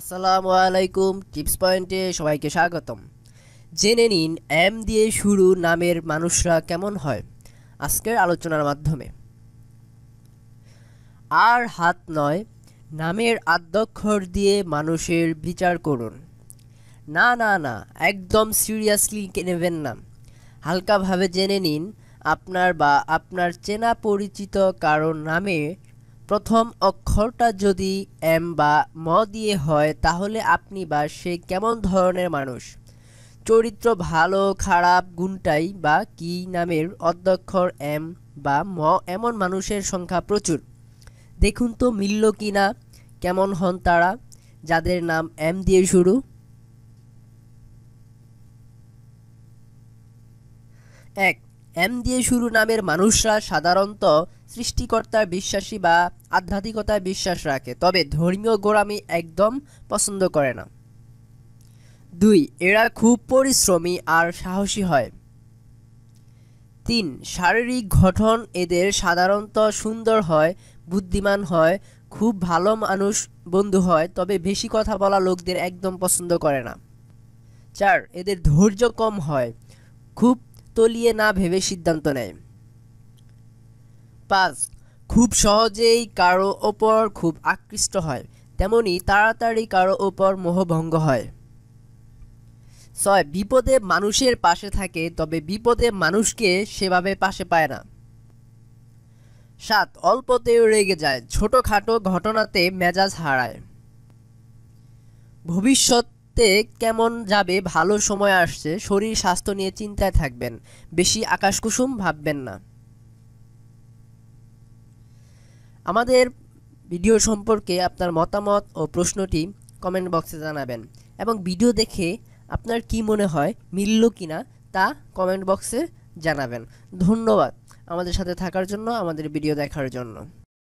আসসালামু আলাইকুম টিপস পয়েন্টে সবাইকে স্বাগতম জেনে নিন এম দিয়ে শুরু নামের মানুষরা কেমন হয় আজকের আলোচনার মাধ্যমে আর হাত নয় নামের আদ্যক্ষর দিয়ে মানুষের বিচার করুন না না না একদম সিরিয়াসলি নেবেন না হালকাভাবে জেনে নিন আপনার বা আপনার চেনা পরিচিত কারণ নামে প্রথম অক্ষরটা যদি এম বা ম দিয়ে হয় তাহলে আপনি বা সে কেমন ধরনের মানুষ চরিত্র ভালো খারাপ গুণটাই বা কি নামের অধ্যক্ষর এম বা ম এমন মানুষের সংখ্যা প্রচুর দেখুন তো মিলল কি না কেমন হন তারা যাদের নাম এম দিয়ে শুরু এক এম দিয়ে শুরু নামের মানুষরা সাধারণত সৃষ্টিকর্তার বিশ্বাসী বা আধ্যাত্মিকতায় বিশ্বাস রাখে তবে ধর্মীয় গোড়ামি একদম পছন্দ করে না দুই এরা খুব পরিশ্রমী আর সাহসী হয় তিন শারীরিক গঠন এদের সাধারণত সুন্দর হয় বুদ্ধিমান হয় খুব ভালো মানুষ বন্ধু হয় তবে বেশি কথা বলা লোকদের একদম পছন্দ করে না চার এদের ধৈর্য কম হয় খুব তলিয়ে না ভেবে সিদ্ধান্ত নেয় পাঁচ খুব সহজেই কারো ওপর খুব আকৃষ্ট হয় তেমনি তাড়াতাড়ি কারো ওপর মোহভঙ্গ হয় ছয় বিপদে মানুষের পাশে থাকে তবে বিপদে মানুষকে সেভাবে পাশে পায় না সাত অল্পতেও রেগে যায় ছোটোখাটো ঘটনাতে মেজাজ হারায় ভবিষ্যৎ দেখতে কেমন যাবে ভালো সময় আসছে শরীর স্বাস্থ্য নিয়ে চিন্তায় থাকবেন বেশি আকাশকুসুম ভাববেন না আমাদের ভিডিও সম্পর্কে আপনার মতামত ও প্রশ্নটি কমেন্ট বক্সে জানাবেন এবং ভিডিও দেখে আপনার কি মনে হয় মিলল কি না তা কমেন্ট বক্সে জানাবেন ধন্যবাদ আমাদের সাথে থাকার জন্য আমাদের ভিডিও দেখার জন্য